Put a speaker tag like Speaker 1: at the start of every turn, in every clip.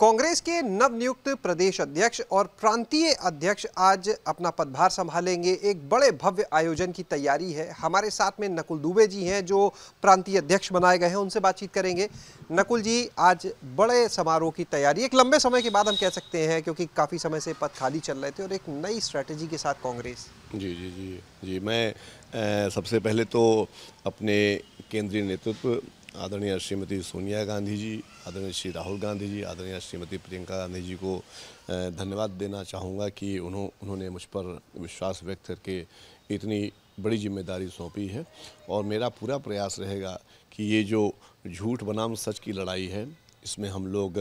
Speaker 1: कांग्रेस के नवनियुक्त प्रदेश अध्यक्ष और प्रांतीय अध्यक्ष आज अपना पदभार संभालेंगे एक बड़े भव्य आयोजन की तैयारी है हमारे साथ में नकुल दुबे जी हैं जो प्रांतीय अध्यक्ष बनाए गए हैं उनसे बातचीत करेंगे नकुल जी आज बड़े समारोह की तैयारी एक लंबे समय के बाद हम कह सकते हैं क्योंकि काफ़ी समय से पद खाली चल रहे थे और एक नई स्ट्रैटेजी के साथ कांग्रेस
Speaker 2: जी जी जी जी मैं सबसे पहले तो अपने केंद्रीय नेतृत्व आदरणीय श्रीमती सोनिया गांधी जी आदरणीय श्री राहुल गांधी जी आदरणीय श्रीमती प्रियंका गांधी जी को धन्यवाद देना चाहूँगा कि उन्हों उन्होंने मुझ पर विश्वास व्यक्त करके इतनी बड़ी जिम्मेदारी सौंपी है और मेरा पूरा प्रयास रहेगा कि ये जो झूठ बनाम सच की लड़ाई है इसमें हम लोग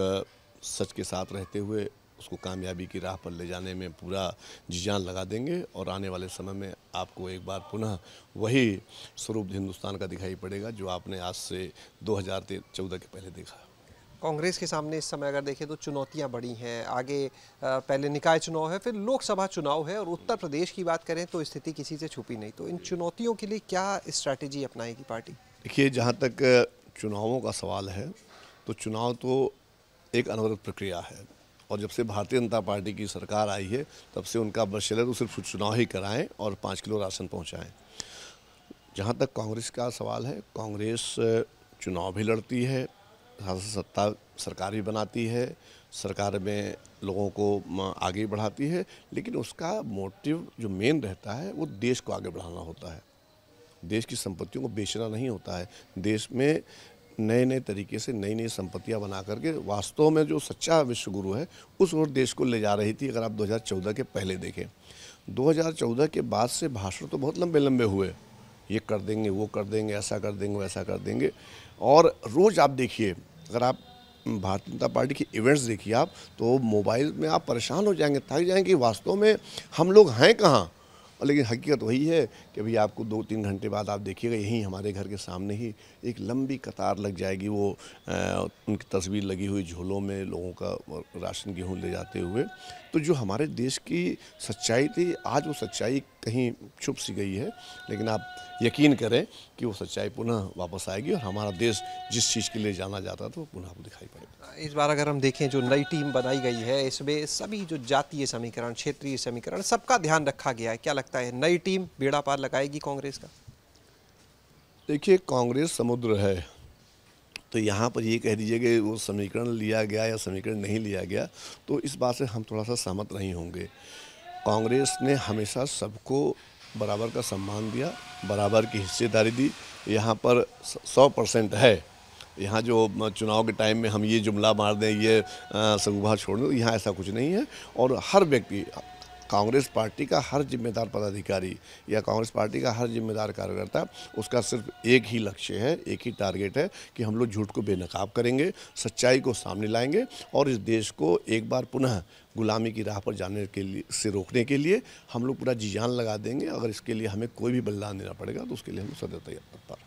Speaker 2: सच के साथ रहते हुए उसको कामयाबी की राह पर ले जाने में पूरा जी जान लगा देंगे और आने वाले समय में आपको एक बार पुनः वही स्वरूप हिंदुस्तान का दिखाई पड़ेगा जो आपने आज से दो चौदह के पहले देखा
Speaker 1: कांग्रेस के सामने इस समय अगर देखें तो चुनौतियां बड़ी हैं आगे पहले निकाय चुनाव है फिर लोकसभा चुनाव है और उत्तर प्रदेश की बात करें तो स्थिति किसी से छुपी नहीं तो इन चुनौतियों के लिए क्या स्ट्रैटेजी अपनाएगी पार्टी
Speaker 2: देखिए जहाँ तक चुनावों का सवाल है तो चुनाव तो एक अनवरत प्रक्रिया है और जब से भारतीय जनता पार्टी की सरकार आई है तब से उनका बशेलर तो सिर्फ चुनाव ही कराएं और पाँच किलो राशन पहुँचाएँ जहाँ तक कांग्रेस का सवाल है कांग्रेस चुनाव भी लड़ती है सत्ता सरकार भी बनाती है सरकार में लोगों को आगे बढ़ाती है लेकिन उसका मोटिव जो मेन रहता है वो देश को आगे बढ़ाना होता है देश की संपत्तियों को बेचना नहीं होता है देश में नए नए तरीके से नई नई संपत्तियां बना करके वास्तव में जो सच्चा विश्वगुरु है उस ओर देश को ले जा रही थी अगर आप 2014 के पहले देखें 2014 के बाद से भाषण तो बहुत लंबे लंबे हुए ये कर देंगे वो कर देंगे ऐसा कर देंगे वैसा कर देंगे और रोज़ आप देखिए अगर आप भारतीय जनता पार्टी के इवेंट्स देखिए आप तो मोबाइल में आप परेशान हो जाएंगे थक जाएंगे वास्तव में हम लोग हैं कहाँ और लेकिन हकीकत वही है कि अभी आपको दो तीन घंटे बाद आप देखिएगा यहीं हमारे घर के सामने ही एक लंबी कतार लग जाएगी वो आ, उनकी तस्वीर लगी हुई झोलों में लोगों का राशन गेहूँ ले जाते हुए तो जो हमारे देश की सच्चाई थी आज वो सच्चाई कहीं छुप सी गई है लेकिन आप यकीन करें कि वो सच्चाई पुनः वापस आएगी और हमारा देश जिस चीज़ के लिए जाना जाता था तो वो पुनः आपको दिखाई पड़ेगा
Speaker 1: इस बार अगर हम देखें जो नई टीम बनाई गई है इसमें सभी जो जातीय समीकरण क्षेत्रीय समीकरण सबका ध्यान रखा गया है क्या लगता है नई टीम बेड़ा पार लगाएगी कांग्रेस का
Speaker 2: देखिए कांग्रेस समुद्र है तो यहाँ पर ये कह दीजिए कि वो समीकरण लिया गया या समीकरण नहीं लिया गया तो इस बात से हम थोड़ा सा सहमत नहीं होंगे कांग्रेस ने हमेशा सबको बराबर का सम्मान दिया बराबर की हिस्सेदारी दी यहाँ पर सौ परसेंट है यहाँ जो चुनाव के टाइम में हम ये जुमला मार दें ये सगुभा छोड़ दें यहाँ ऐसा कुछ नहीं है और हर व्यक्ति कांग्रेस पार्टी का हर जिम्मेदार पदाधिकारी या कांग्रेस पार्टी का हर जिम्मेदार कार्यकर्ता उसका सिर्फ एक ही लक्ष्य है एक ही टारगेट है कि हम लोग झूठ को बेनकाब करेंगे सच्चाई को सामने लाएंगे और इस देश को एक बार पुनः गुलामी की राह पर जाने के लिए से रोकने के लिए हम लोग पूरा जी जान लगा देंगे अगर इसके लिए हमें कोई भी बलिदान देना पड़ेगा तो उसके लिए हम लोग सदैव तैयार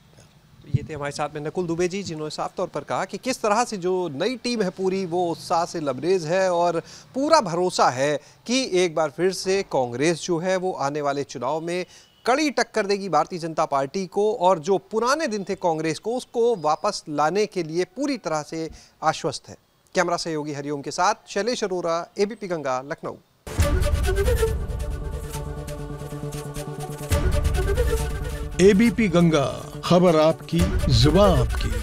Speaker 1: ये थे हमारे साथ में नकुल दुबे जी जिन्होंने साफ तौर पर कहा कि किस तरह से जो नई टीम है पूरी वो उत्साह से लबरेज है और पूरा भरोसा है कि एक बार फिर से कांग्रेस जो है वो आने वाले चुनाव में कड़ी टक्कर देगी भारतीय जनता पार्टी को और जो पुराने दिन थे कांग्रेस को उसको वापस लाने के लिए पूरी तरह से आश्वस्त है कैमरा सहयोगी हरिओम के साथ शैलेश अरोरा एबीपी गंगा लखनऊ
Speaker 2: एबीपी गंगा खबर आपकी जुबा
Speaker 1: आपकी